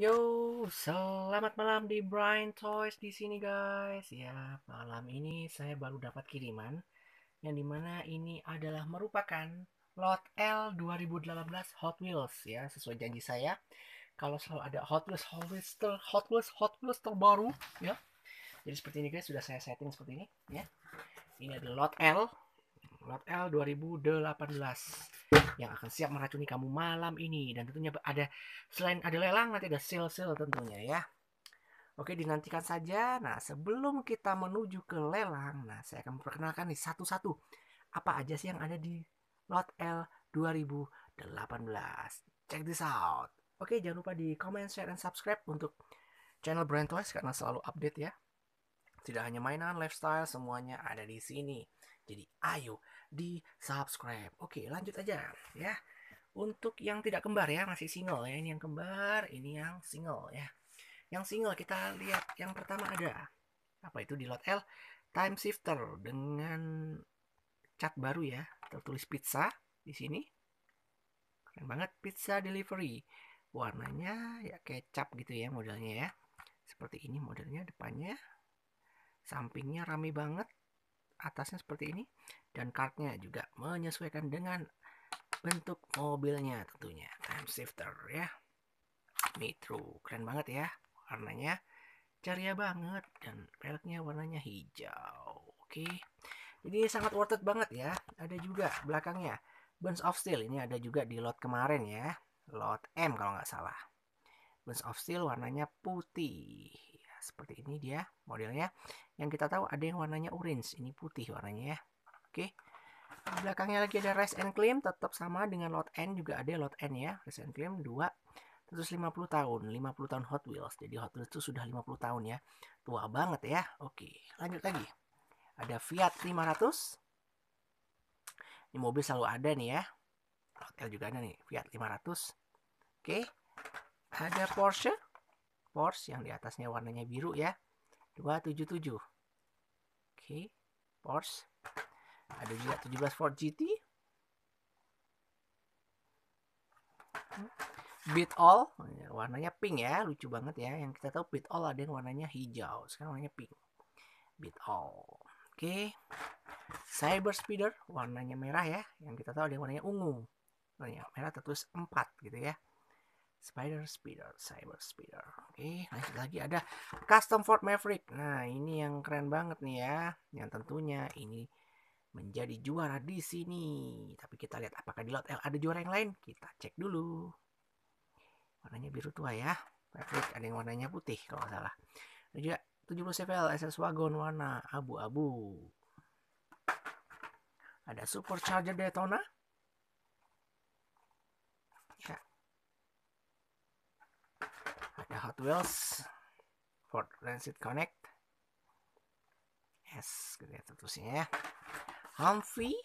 Yo, selamat malam di Brian Toys di sini guys. Ya, malam ini saya baru dapat kiriman yang dimana ini adalah merupakan lot L 2018 Hot Wheels ya sesuai janji saya. Kalau selalu ada Hot Wheels Hot Wheels ter, Hot Wheels Hot Wheels terbaru ya. Jadi seperti ini guys sudah saya setting seperti ini ya. Ini adalah lot L Lord L 2018 yang akan siap meracuni kamu malam ini dan tentunya ada selain ada lelang nanti ada sale-sale tentunya ya. Oke, dinantikan saja. Nah, sebelum kita menuju ke lelang, nah saya akan memperkenalkan nih satu-satu apa aja sih yang ada di Lot L 2018. Check this out. Oke, jangan lupa di comment, share, dan subscribe untuk channel Brand Toys karena selalu update ya. Tidak hanya mainan, lifestyle, semuanya ada di sini. Jadi ayo di subscribe. Oke lanjut aja ya. Untuk yang tidak kembar ya masih single ya. Ini yang kembar, ini yang single ya. Yang single kita lihat yang pertama ada apa itu di lot L time shifter dengan cat baru ya tertulis pizza di sini keren banget pizza delivery warnanya ya kecap gitu ya modelnya ya seperti ini modelnya depannya sampingnya rame banget atasnya seperti ini dan kartnya juga menyesuaikan dengan bentuk mobilnya tentunya time shifter ya Metro keren banget ya warnanya ceria banget dan velgnya warnanya hijau oke ini jadi sangat worth it banget ya ada juga belakangnya Bones of Steel ini ada juga di lot kemarin ya lot M kalau nggak salah Bones of Steel warnanya putih seperti ini dia modelnya yang kita tahu ada yang warnanya orange ini putih warnanya ya oke belakangnya lagi ada rest and claim tetap sama dengan lot N juga ada lot N ya rest and claim 2 50 tahun 50 tahun Hot Wheels jadi Hot Wheels itu sudah 50 tahun ya tua banget ya oke lanjut lagi ada Fiat 500 ini mobil selalu ada nih ya Hotel juga ada nih Fiat 500 oke ada Porsche Porsche yang di atasnya warnanya biru ya. 277. Oke, okay. Porsche. Ada juga 17 Ford GT. Beat All, warnanya pink ya, lucu banget ya. Yang kita tahu Beat All ada yang warnanya hijau, sekarang warnanya pink. Beat All. Oke. Okay. Cyber Speeder, warnanya merah ya. Yang kita tahu ada yang warnanya ungu. Warnanya merah tertulis 4 gitu ya. Spider Spider, Cyber Spider. Oke, okay, lanjut lagi ada Custom Ford Maverick. Nah, ini yang keren banget nih ya. Yang tentunya ini menjadi juara di sini. Tapi kita lihat apakah di lot L ada juara yang lain. Kita cek dulu. Warnanya biru tua ya. Maverick ada yang warnanya putih kalau nggak salah. Ada juga 70 CVL SS Wagon warna abu-abu. Ada Supercharger Daytona wheels Ford Transit Connect yes, kita tulisnya ya Humphrey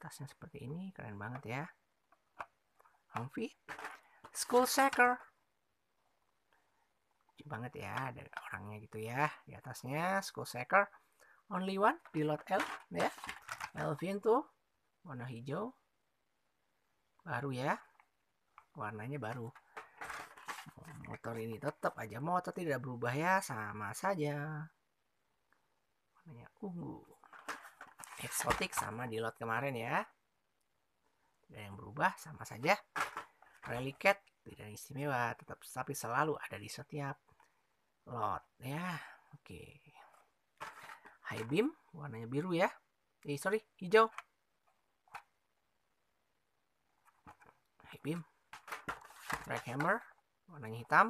atasnya seperti ini keren banget ya Humphrey School Sacker lucu banget ya ada orangnya gitu ya di atasnya School Sacker Only One di lot L ya Elvin tuh warna hijau baru ya warnanya baru motor ini tetap aja motor tidak berubah ya sama saja warnanya ungu eksotik sama di lot kemarin ya tidak yang berubah sama saja reliket tidak istimewa tetap tapi selalu ada di setiap lot ya oke high beam warnanya biru ya eh sorry hijau high beam Black Hammer warnanya hitam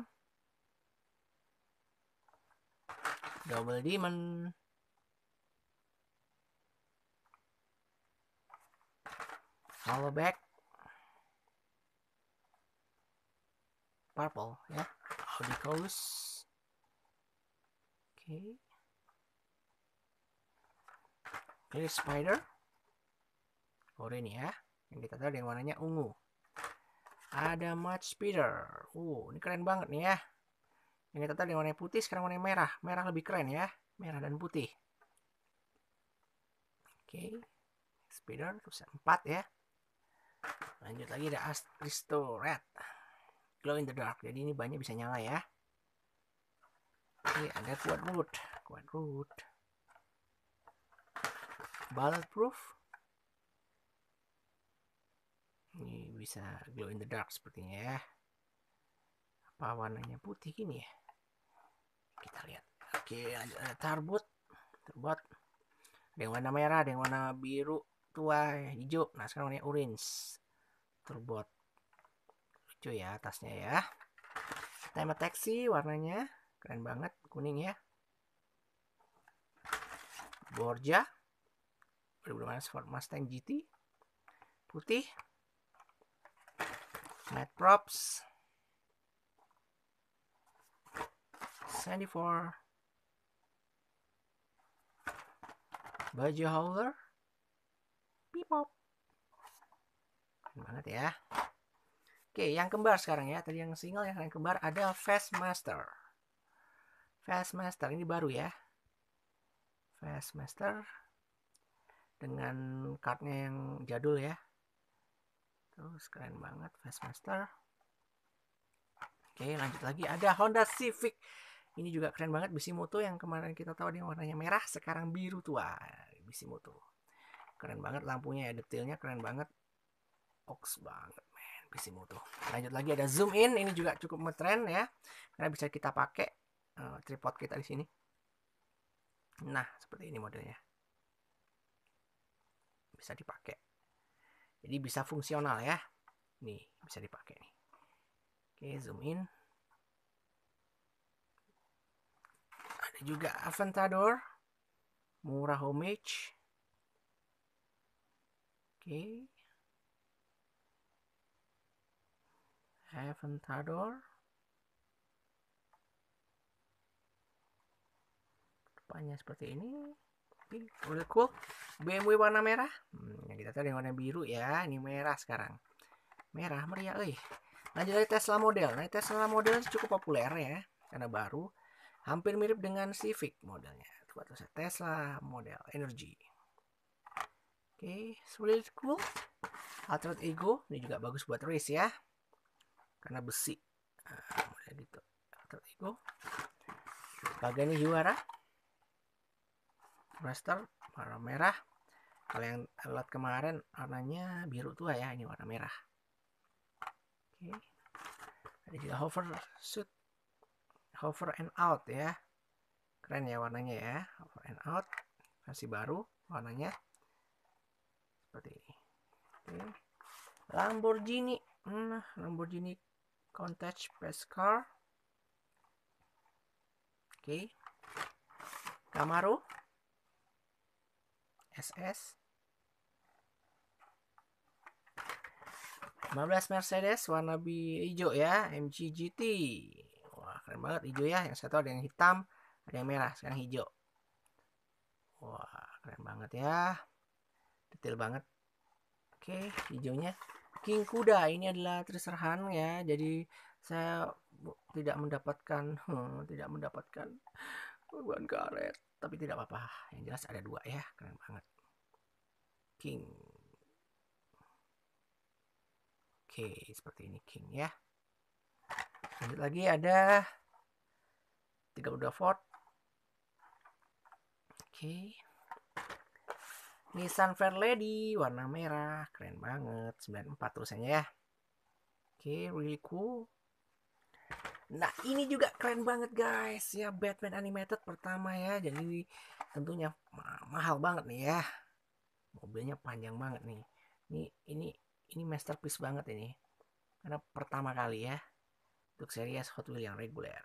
Double Demon Hollow Back Purple ya Audicus Oke okay. Clear Spider Orange ya yang kita tahu yang warnanya ungu ada match speeder uh ini keren banget nih ya ini total yang warna putih sekarang warna merah merah lebih keren ya merah dan putih oke okay. speeder terus 4 ya lanjut lagi ada Astristo Red glow in the dark jadi ini banyak bisa nyala ya ini ada kuat root kuat root bulletproof bisa glow in the dark sepertinya ya apa warnanya putih gini ya kita lihat oke ada, ada tarbut terbot ada yang warna merah ada yang warna biru tua hijau nah sekarang ini orange terbuat lucu ya atasnya ya tema taxi warnanya keren banget kuning ya Borja 2018 Mustang GT putih flat props 74 baju Holder, pipop banget ya oke yang kembar sekarang ya tadi yang single yang kembar ada fast master fast master ini baru ya fast master dengan kartnya yang jadul ya Gitu. terus keren banget Fastmaster oke lanjut lagi ada Honda Civic ini juga keren banget Moto yang kemarin kita tahu dia warnanya merah sekarang biru tua Moto. keren banget lampunya ya detailnya keren banget ox banget men Moto. lanjut lagi ada zoom in ini juga cukup metren ya karena bisa kita pakai uh, tripod kita di sini nah seperti ini modelnya bisa dipakai jadi bisa fungsional ya. Nih, bisa dipakai nih. Oke, zoom in. Ada juga Aventador. Murah homage. Oke. Aventador. Depannya seperti ini. Ini udah cool. BMW warna merah. Hmm, yang kita tahu yang warna biru ya. Ini merah sekarang. Merah meriah eh Lanjut dari Tesla model. Nah, Tesla model cukup populer ya karena baru. Hampir mirip dengan Civic modelnya. Buat Tesla model energy. Oke, okay, Cool. Altered Ego, ini juga bagus buat race ya. Karena besi. Nah, gitu. Altered Ego. ini juara semester warna merah kalau yang lot kemarin warnanya biru tua ya ini warna merah oke okay. ada juga hover suit hover and out ya keren ya warnanya ya hover and out masih baru warnanya seperti ini oke Lamborghini hmm, Lamborghini Countach Pescar oke okay. Camaro SS 15 Mercedes warna hijau ya MG GT wah keren banget hijau ya yang satu ada yang hitam ada yang merah sekarang hijau wah keren banget ya detail banget oke hijaunya King Kuda ini adalah terserhan ya jadi saya tidak mendapatkan hmm, tidak mendapatkan ban karet tapi tidak apa-apa yang jelas ada dua ya keren banget king oke seperti ini king ya lanjut lagi ada 32 fort oke Nissan Fair Lady warna merah keren banget 94 tulisannya ya oke really cool Nah ini juga keren banget guys ya Batman Animated pertama ya Jadi tentunya ma mahal banget nih ya Mobilnya panjang banget nih Ini ini ini masterpiece banget ini Karena pertama kali ya Untuk series Hot Wheels yang reguler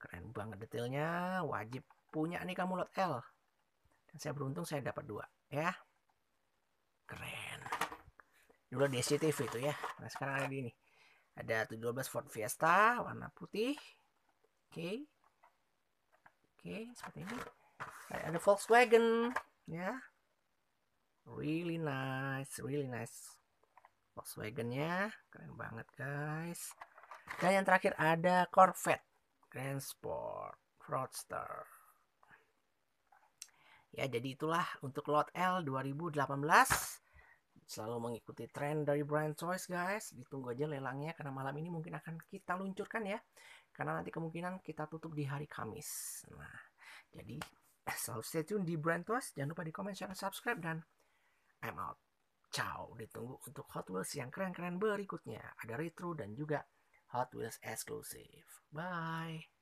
Keren banget detailnya Wajib punya nih kamu lot L Dan saya beruntung saya dapat dua ya Keren Dulu DCTV itu ya Nah sekarang ada di ini ada 712 Ford Fiesta warna putih oke okay. oke okay, seperti ini ada Volkswagen ya yeah. really nice really nice Volkswagen Volkswagennya keren banget guys dan yang terakhir ada Corvette Grand Sport Roadster ya jadi itulah untuk lot L 2018 selalu mengikuti tren dari brand choice guys ditunggu aja lelangnya karena malam ini mungkin akan kita luncurkan ya karena nanti kemungkinan kita tutup di hari Kamis nah jadi selalu stay tune di brand choice jangan lupa di komen share dan subscribe dan I'm out ciao ditunggu untuk Hot Wheels yang keren-keren berikutnya ada retro dan juga Hot Wheels eksklusif bye